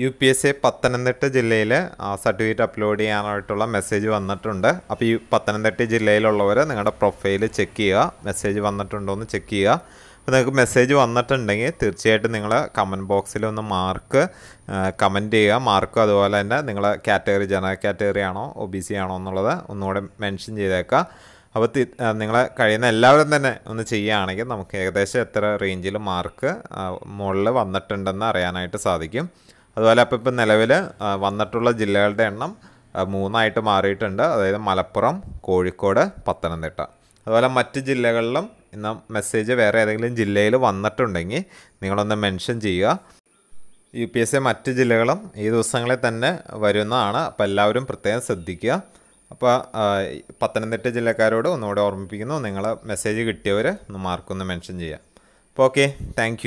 U P S A Pathanamthitta ജില്ലയിൽ certificate upload ചെയ്യാനായിട്ടുള്ള message വന്നിട്ടുണ്ട് അപ്പോൾ ഈ പത്തനംതിട്ട ജില്ലയിലുള്ളവർ നിങ്ങളുടെ പ്രൊഫൈൽ ചെക്ക് ചെയ്യുക മെസ്സേജ് വന്നിട്ടുണ്ടോ എന്ന് ചെക്ക് ചെയ്യുക അപ്പോൾ നിങ്ങൾക്ക് മെസ്സേജ് വന്നിട്ടുണ്ടെങ്കിൽ തീർച്ചയായിട്ടും നിങ്ങൾ കമൻറ്റ് ബോക്സിൽ ഒന്ന് മാർക്ക് കമൻറ്റ് ചെയ്യുക മാർക്ക് അതുപോലെ തന്നെ നിങ്ങളെ കാറ്റഗറി ജനറൽ കാറ്റഗറി ആണോ ഒ ബി സി ആണോ എന്നുള്ളത് ഒന്നുകൂടെ മെൻഷൻ ചെയ്തേക്കുക അപ്പോൾ നിങ്ങളെ കഴിയുന്ന എല്ലാവരും തന്നെ ഒന്ന് ചെയ്യുകയാണെങ്കിൽ നമുക്ക് ഏകദേശം എത്ര റേഞ്ചിൽ മാർക്ക് മുകളിൽ വന്നിട്ടുണ്ടെന്ന് അറിയാനായിട്ട് സാധിക്കും അതുപോലെ അപ്പോൾ ഇപ്പം നിലവിൽ വന്നിട്ടുള്ള ജില്ലകളുടെ എണ്ണം മൂന്നായിട്ട് മാറിയിട്ടുണ്ട് അതായത് മലപ്പുറം കോഴിക്കോട് പത്തനംതിട്ട അതുപോലെ മറ്റ് ജില്ലകളിലും ഇന്ന് മെസ്സേജ് വേറെ ഏതെങ്കിലും ജില്ലയിൽ വന്നിട്ടുണ്ടെങ്കിൽ നിങ്ങളൊന്ന് മെൻഷൻ ചെയ്യുക യു പി എസ് എ മറ്റ് ജില്ലകളും ഈ ദിവസങ്ങളിൽ തന്നെ വരുന്നതാണ് അപ്പോൾ എല്ലാവരും പ്രത്യേകം ശ്രദ്ധിക്കുക അപ്പോൾ പത്തനംതിട്ട ജില്ലക്കാരോട് ഒന്നുകൂടെ ഓർമ്മിപ്പിക്കുന്നു നിങ്ങൾ മെസ്സേജ് കിട്ടിയവർ ഒന്ന് മാർക്കൊന്ന് മെൻഷൻ ചെയ്യുക അപ്പോൾ ഓക്കെ താങ്ക്